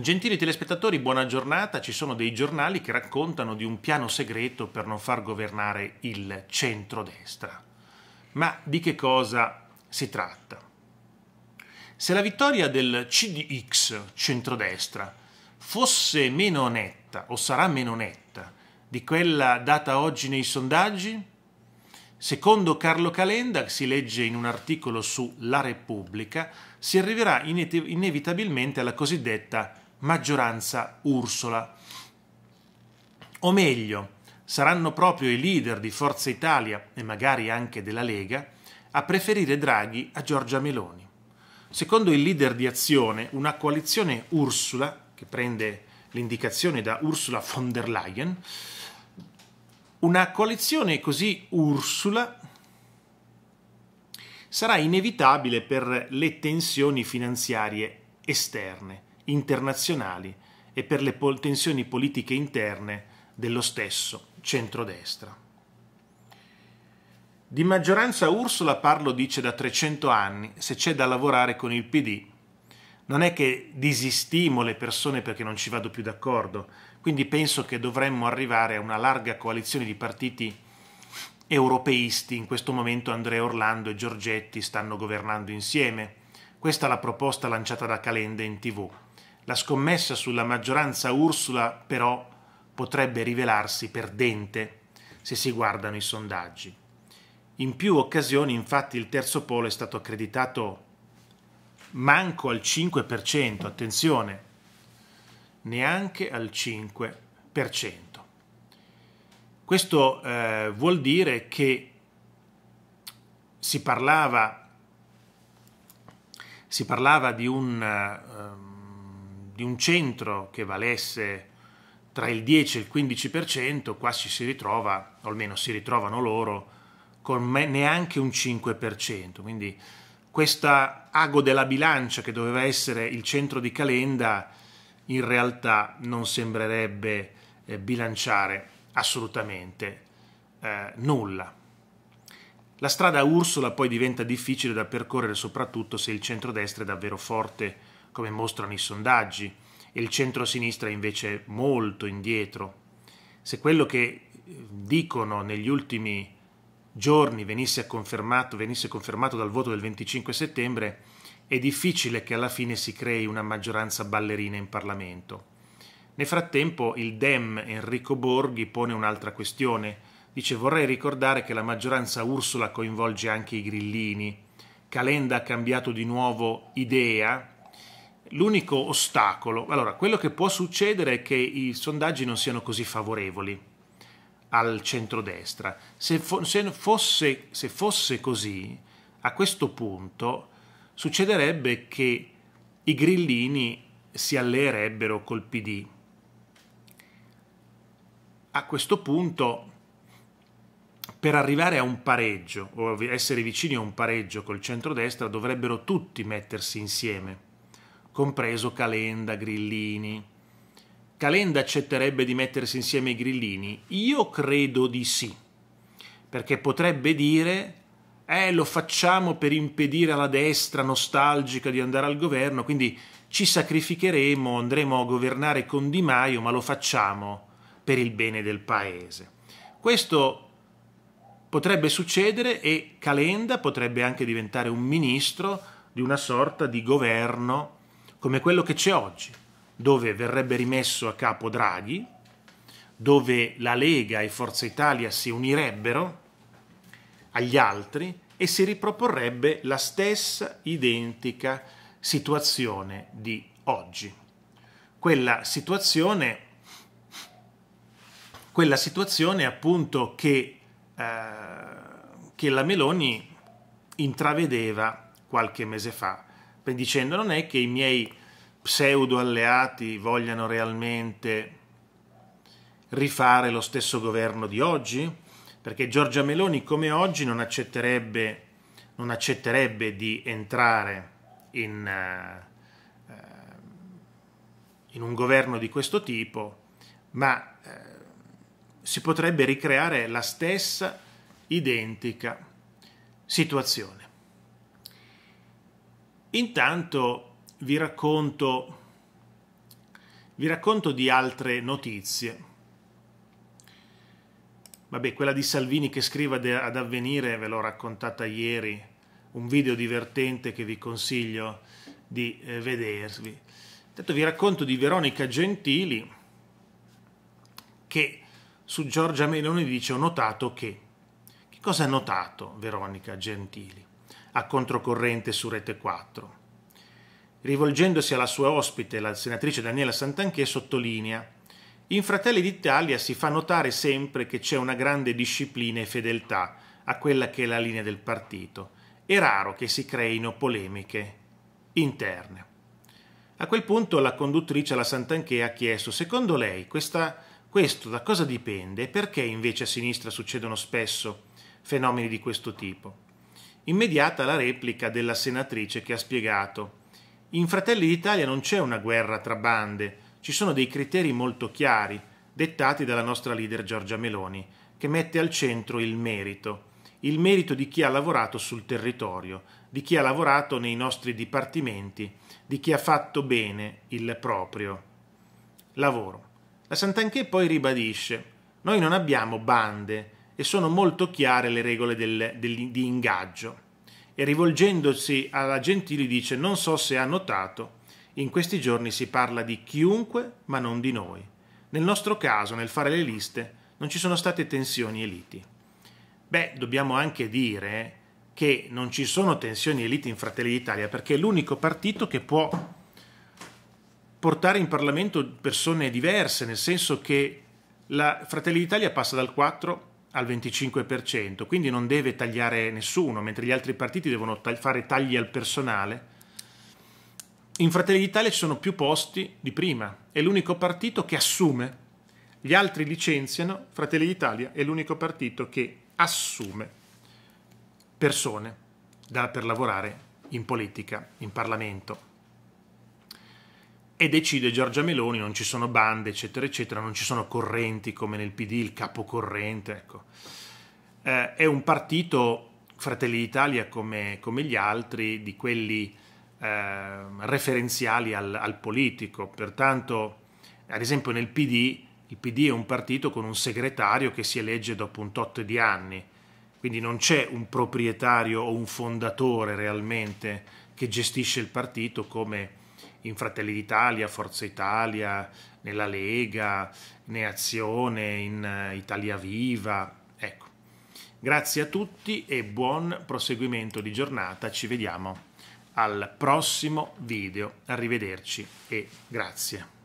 Gentili telespettatori, buona giornata. Ci sono dei giornali che raccontano di un piano segreto per non far governare il centrodestra. Ma di che cosa si tratta? Se la vittoria del CDX centrodestra fosse meno netta o sarà meno netta di quella data oggi nei sondaggi? Secondo Carlo Calenda, si legge in un articolo su La Repubblica, si arriverà inevitabilmente alla cosiddetta maggioranza Ursula. O meglio, saranno proprio i leader di Forza Italia e magari anche della Lega a preferire Draghi a Giorgia Meloni. Secondo il leader di Azione, una coalizione Ursula, che prende l'indicazione da Ursula von der Leyen, una coalizione così Ursula sarà inevitabile per le tensioni finanziarie esterne internazionali e per le tensioni politiche interne dello stesso centrodestra. Di maggioranza Ursula Parlo dice da 300 anni, se c'è da lavorare con il PD, non è che disistimo le persone perché non ci vado più d'accordo, quindi penso che dovremmo arrivare a una larga coalizione di partiti europeisti, in questo momento Andrea Orlando e Giorgetti stanno governando insieme, questa è la proposta lanciata da Calende in tv. La scommessa sulla maggioranza Ursula però potrebbe rivelarsi perdente se si guardano i sondaggi. In più occasioni infatti il terzo polo è stato accreditato manco al 5%, attenzione, neanche al 5%. Questo eh, vuol dire che si parlava, si parlava di un... Eh, ehm, di un centro che valesse tra il 10 e il 15%, qua ci si ritrova, o almeno si ritrovano loro, con neanche un 5%. Quindi questa ago della bilancia che doveva essere il centro di Calenda in realtà non sembrerebbe eh, bilanciare assolutamente eh, nulla. La strada Ursula poi diventa difficile da percorrere soprattutto se il centrodestra è davvero forte come mostrano i sondaggi, e il centro-sinistra invece molto indietro. Se quello che eh, dicono negli ultimi giorni venisse confermato, venisse confermato dal voto del 25 settembre, è difficile che alla fine si crei una maggioranza ballerina in Parlamento. Nel frattempo il Dem Enrico Borghi pone un'altra questione. Dice vorrei ricordare che la maggioranza Ursula coinvolge anche i grillini. Calenda ha cambiato di nuovo idea L'unico ostacolo, allora, quello che può succedere è che i sondaggi non siano così favorevoli al centrodestra. Se, fo se, fosse, se fosse così, a questo punto succederebbe che i grillini si alleerebbero col PD. A questo punto, per arrivare a un pareggio o essere vicini a un pareggio col centrodestra, dovrebbero tutti mettersi insieme compreso Calenda, Grillini. Calenda accetterebbe di mettersi insieme ai grillini? Io credo di sì, perché potrebbe dire, eh lo facciamo per impedire alla destra nostalgica di andare al governo, quindi ci sacrificheremo, andremo a governare con Di Maio, ma lo facciamo per il bene del paese. Questo potrebbe succedere e Calenda potrebbe anche diventare un ministro di una sorta di governo come quello che c'è oggi, dove verrebbe rimesso a capo Draghi, dove la Lega e Forza Italia si unirebbero agli altri e si riproporrebbe la stessa identica situazione di oggi. Quella situazione, quella situazione appunto che, eh, che la Meloni intravedeva qualche mese fa dicendo non è che i miei pseudo alleati vogliano realmente rifare lo stesso governo di oggi? Perché Giorgia Meloni come oggi non accetterebbe, non accetterebbe di entrare in, uh, in, un governo di questo tipo, ma uh, si potrebbe ricreare la stessa identica situazione. Intanto vi racconto, vi racconto di altre notizie. Vabbè, quella di Salvini che scrive ad avvenire, ve l'ho raccontata ieri, un video divertente che vi consiglio di eh, vedervi. Intanto vi racconto di Veronica Gentili che su Giorgia Meloni dice ho notato che. Che cosa ha notato Veronica Gentili? a controcorrente su Rete 4. Rivolgendosi alla sua ospite, la senatrice Daniela Santanchè, sottolinea in Fratelli d'Italia si fa notare sempre che c'è una grande disciplina e fedeltà a quella che è la linea del partito. È raro che si creino polemiche interne. A quel punto la conduttrice alla Santanchè ha chiesto, secondo lei questa, questo da cosa dipende e perché invece a sinistra succedono spesso fenomeni di questo tipo? Immediata la replica della senatrice che ha spiegato. In Fratelli d'Italia non c'è una guerra tra bande, ci sono dei criteri molto chiari, dettati dalla nostra leader Giorgia Meloni, che mette al centro il merito, il merito di chi ha lavorato sul territorio, di chi ha lavorato nei nostri dipartimenti, di chi ha fatto bene il proprio lavoro. La Sant'Anché poi ribadisce, noi non abbiamo bande, e sono molto chiare le regole del, del, di ingaggio. E rivolgendosi alla Gentili dice non so se ha notato, in questi giorni si parla di chiunque ma non di noi. Nel nostro caso, nel fare le liste, non ci sono state tensioni e liti. Beh, dobbiamo anche dire che non ci sono tensioni e liti in Fratelli d'Italia perché è l'unico partito che può portare in Parlamento persone diverse, nel senso che la Fratelli d'Italia passa dal 4 al 25%, quindi non deve tagliare nessuno, mentre gli altri partiti devono ta- fare tagli al personale. In Fratelli d'Italia ci sono più posti di prima, è l'unico partito che assume, gli altri licenziano, Fratelli d'Italia è l'unico partito che assume persone da, per lavorare in politica, in Parlamento e decide Giorgia Meloni, non ci sono bande, eccetera, eccetera, non ci sono correnti come nel PD, il capocorrente, ecco. Eh, è un partito, Fratelli d'Italia, come, come gli altri, di quelli eh, referenziali al, al, politico, pertanto, ad esempio nel PD, il PD è un partito con un segretario che si elegge dopo un tot di anni, quindi non c'è un proprietario o un fondatore realmente che gestisce il partito come in Fratelli d'Italia, Forza Italia, nella Lega, Ne Azione, in eh, Italia Viva. Ecco. Grazie a tutti e buon proseguimento di giornata. Ci vediamo al prossimo video. Arrivederci e grazie.